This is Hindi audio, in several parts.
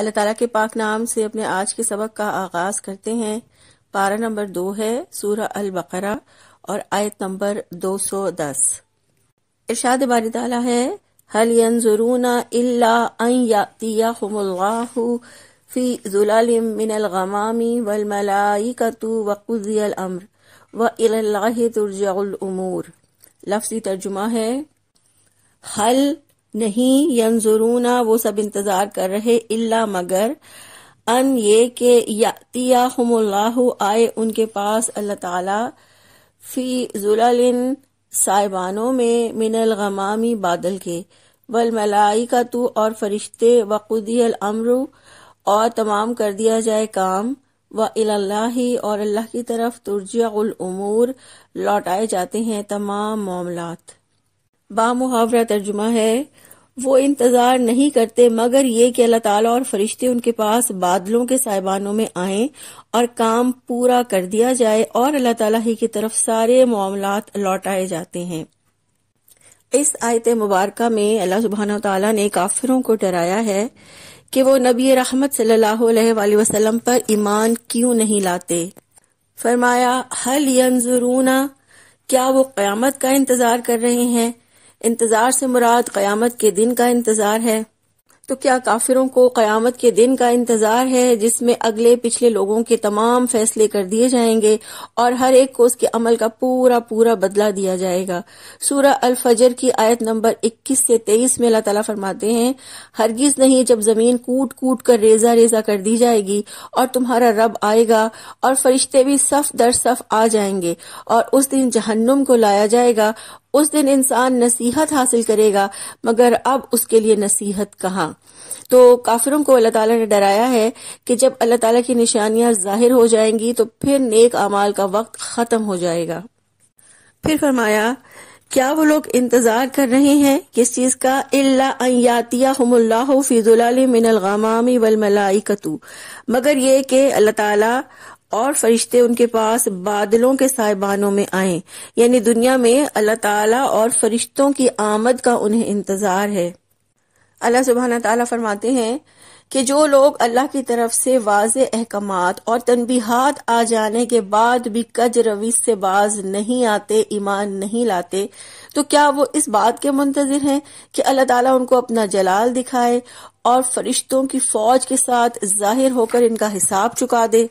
अल्लाह ताला के पाक नाम से अपने आज के सबक का आगाज करते हैं पारा नंबर दो है सूर अल बकरा और आयत नंबर दो सौ दस इर्शाद बारी ताला है हल यंजुरून फी जुलालिम मिनल गमामी वल मलाइकतु व अम्र व तुरजाउल उमूर लफ्जी तर्जुमा है हल नहीं यंजुरूना वो सब इंतजार कर रहे इल्ला मगर अन ये के यातिया आए उनके पास अल्लाह ताला फी जुलालिन साइबानों में मिनल गमामी बादल के वल मलाई का तू और फरिश्ते वक़ुदी अमरु और तमाम कर दिया जाए काम व ही और अल्लाह की तरफ तुर्जिया उल उमूर लौटाए जाते हैं तमाम मामलात बा मुहावरा तर्जुमा है वो इंतज़ार नहीं करते मगर ये कि अल्लाह ताला और फरिश्ते उनके पास बादलों के साहिबानों में आए और काम पूरा कर दिया जाए और अल्लाह ताला ही की तरफ सारे मामलात लौटाए जाते हैं इस आयत मुबारक में अल्लाह सुबहाना तला ने काफिरों को डराया है कि वो नबी रहमत सल्लल्लाहु अलैहि वसल्लम पर ईमान क्यों नहीं लाते फरमाया हल यंजुरूना क्या वो क्यामत का इंतज़ार कर रहे हैं इंतज़ार से मुराद क़यामत के दिन का इंतज़ार है तो क्या काफिरों को क़यामत के दिन का इंतज़ार है जिसमें अगले पिछले लोगों के तमाम फैसले कर दिए जाएंगे और हर एक को उसके अमल का पूरा पूरा बदला दिया जाएगा सूरह अल फजर की आयत नंबर 21 से 23 में अल्लाह फरमाते हैं हरगिज नहीं जब ज़मीन कूट कूट कर रेजा रेजा कर दी जाएगी और तुम्हारा रब आएगा और फरिश्ते भी सफ दर सफ आ जाएंगे और उस दिन जहन्नुम को लाया जाएगा उस दिन इंसान नसीहत हासिल करेगा मगर अब उसके लिए नसीहत कहाँ तो काफिरों को अल्लाह ताला ने डराया है कि जब अल्लाह ताला की निशानियां जाहिर हो जाएंगी तो फिर नेक अमाल का वक्त ख़त्म हो जाएगा फिर फरमाया क्या वो लोग इंतजार कर रहे हैं किस चीज का अल्लातिया फिजुल मिनल गामामी वल मलाइकतु मगर ये कि अल्लाह ताला और फरिश्ते उनके पास बादलों के साहिबानों में आए यानी दुनिया में अल्लाह ताला और फरिश्तों की आमद का उन्हें इंतजार है अल्लाह सुबहाना ताला फरमाते हैं कि जो लोग अल्लाह की तरफ से वाज अहकाम और तनबीहत आ जाने के बाद भी कज रवीस से बाज नहीं आते ईमान नहीं लाते तो क्या वो इस बात के मुंतजर हैं कि अल्लाह ताला उनको अपना जलाल दिखाए और फरिश्तों की फौज के साथ जाहिर होकर इनका हिसाब चुका दे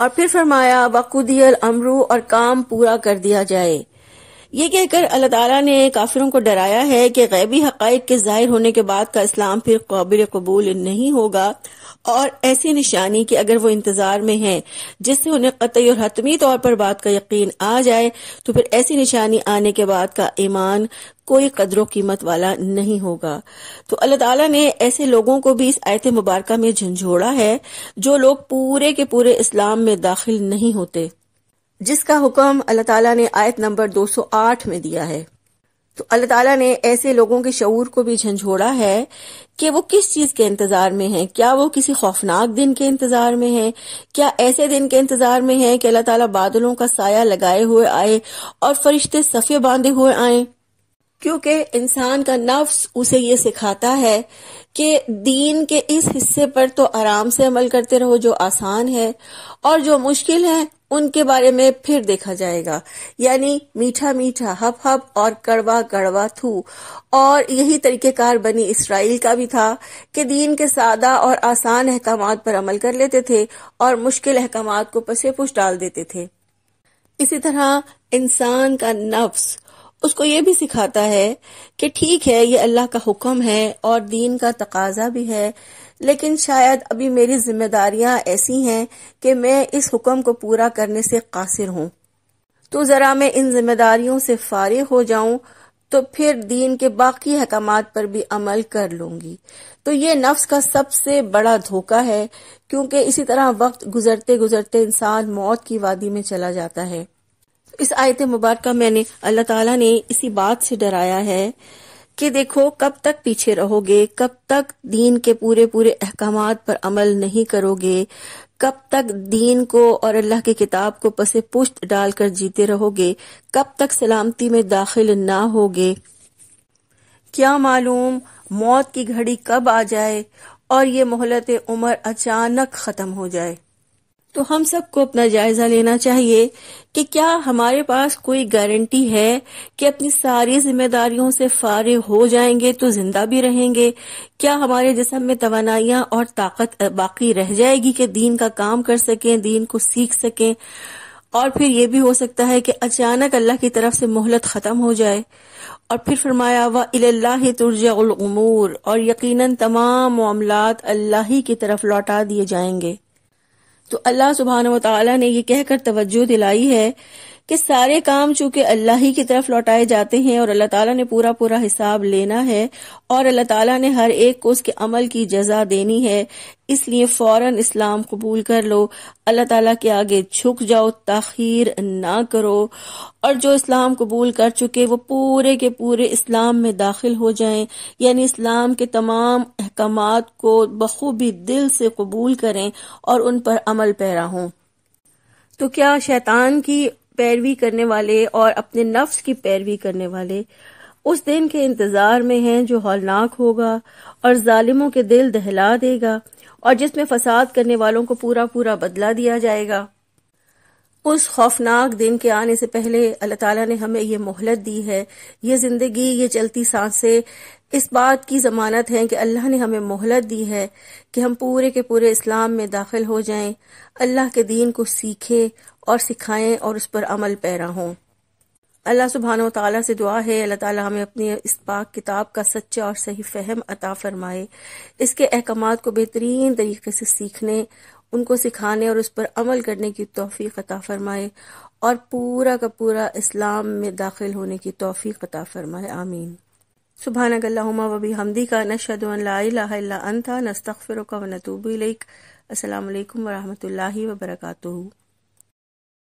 और फिर फरमाया वकुदियल अमरू और काम पूरा कर दिया जाए ये कहकर अल्लाह ताला ने काफिरों को डराया है कि गैबी हकाइक के जाहिर होने के बाद का इस्लाम फिर काबिल कबूल नहीं होगा और ऐसी निशानी कि अगर वो इंतजार में हैं जिससे उन्हें कतई और हतमी तौर पर बात का यकीन आ जाए तो फिर ऐसी निशानी आने के बाद का ईमान कोई कदरों कीमत वाला नहीं होगा तो अल्लाह ताला ने ऐसे लोगों को भी इस आयत मुबारक में झंझोड़ा है जो लोग पूरे के पूरे इस्लाम में दाखिल नहीं होते जिसका हुक्म अल्लाह ताला ने आयत नंबर 208 में दिया है तो अल्लाह ताला ने ऐसे लोगों के शऊर को भी झंझोड़ा है कि वो किस चीज के इंतजार में हैं क्या वो किसी खौफनाक दिन के इंतजार में हैं क्या ऐसे दिन के इंतजार में हैं कि अल्लाह ताला बादलों का साया लगाए हुए आए और फरिश्ते सफ़े बांधे हुए आए क्योंकि इंसान का नफ्स उसे ये सिखाता है कि दीन के इस हिस्से पर तो आराम से अमल करते रहो जो आसान है और जो मुश्किल है उनके बारे में फिर देखा जाएगा यानी मीठा मीठा हप हप और कड़वा कड़वा थू और यही तरीकेकार बनी इसराइल का भी था कि दीन के सादा और आसान अहकाम पर अमल कर लेते थे और मुश्किल अहकाम को पसे पुश डाल देते थे इसी तरह इंसान का नफ्स उसको ये भी सिखाता है कि ठीक है ये अल्लाह का हुक्म है और दीन का तकाजा भी है लेकिन शायद अभी मेरी जिम्मेदारियां ऐसी हैं कि मैं इस हुक्म को पूरा करने से कासिर हूं तो ज़रा मैं इन जिम्मेदारियों से फारिग हो जाऊं तो फिर दीन के बाकी अहकाम पर भी अमल कर लूंगी तो ये नफ्स का सबसे बड़ा धोखा है क्योंकि इसी तरह वक्त गुजरते गुजरते इंसान मौत की वादी में चला जाता है इस आयत मुबारक मैंने अल्लाह ताला ने इसी बात से डराया है कि देखो कब तक पीछे रहोगे कब तक दीन के पूरे पूरे अहकाम पर अमल नहीं करोगे कब तक दीन को और अल्लाह की किताब को पसे पुश्त डालकर जीते रहोगे कब तक सलामती में दाखिल ना होगे क्या मालूम मौत की घड़ी कब आ जाए और ये मोहलत उम्र अचानक खत्म हो जाए तो हम सबको अपना जायजा लेना चाहिए कि क्या हमारे पास कोई गारंटी है कि अपनी सारी जिम्मेदारियों से फारे हो जाएंगे तो जिंदा भी रहेंगे क्या हमारे जिसम में तोानाइयाँ और ताकत बाकी रह जाएगी कि दीन का काम कर सकें दीन को सीख सकें और फिर ये भी हो सकता है कि अचानक अल्लाह की तरफ से मोहलत ख़त्म हो जाए और फिर फरमाया वह अल्लाह तुरजाउलूर और यकीनन तमाम मामला अल्लाह ही की तरफ लौटा दिए जाएंगे तो अल्लाह सुबहान तला ने यह कहकर तवज्जो दिलाई है कि सारे काम चूंकि अल्लाह ही की तरफ लौटाए जाते हैं और अल्लाह ताला ने पूरा पूरा हिसाब लेना है और अल्लाह ताला ने हर एक को उसके अमल की जजा देनी है इसलिए फौरन इस्लाम कबूल कर लो अल्लाह ताला के आगे झुक जाओ ताखीर ना करो और जो इस्लाम कबूल कर चुके वो पूरे के पूरे इस्लाम में दाखिल हो जाएं यानी इस्लाम के तमाम अहकाम को बखूबी दिल से कबूल करें और उन पर अमल पैरा हों तो क्या शैतान की पैरवी करने वाले और अपने नफ्स की पैरवी करने वाले उस दिन के इंतजार में हैं जो हौलनाक होगा और जालिमों के दिल दहला देगा और जिसमें फसाद करने वालों को पूरा पूरा बदला दिया जाएगा उस खौफनाक दिन के आने से पहले अल्लाह ताला ने हमें ये मोहलत दी है ये जिंदगी ये चलती सांसें इस बात की ज़मानत है कि अल्लाह ने हमें मोहलत दी है कि हम पूरे के पूरे इस्लाम में दाखिल हो जाएं, अल्लाह के दीन को सीखें और सिखाएं और उस पर अमल पैरा हों अल्लाह सुबहान तला से दुआ है अल्लाह ताला हमें अपनी इस पाक किताब का सच्चा और सही फहम अता फरमाए इसके अहकाम को बेहतरीन तरीके से सीखने उनको सिखाने और उस पर अमल करने की तोफ़ी अता फरमाए और पूरा का पूरा इस्लाम में दाखिल होने की तोफ़ी अता फरमाए आमीन सुबहानकल्लाम वबी हमदी का नशद अनता नस्तफ़िर का वनतूबिलक अल्लाम वरहमल वर्का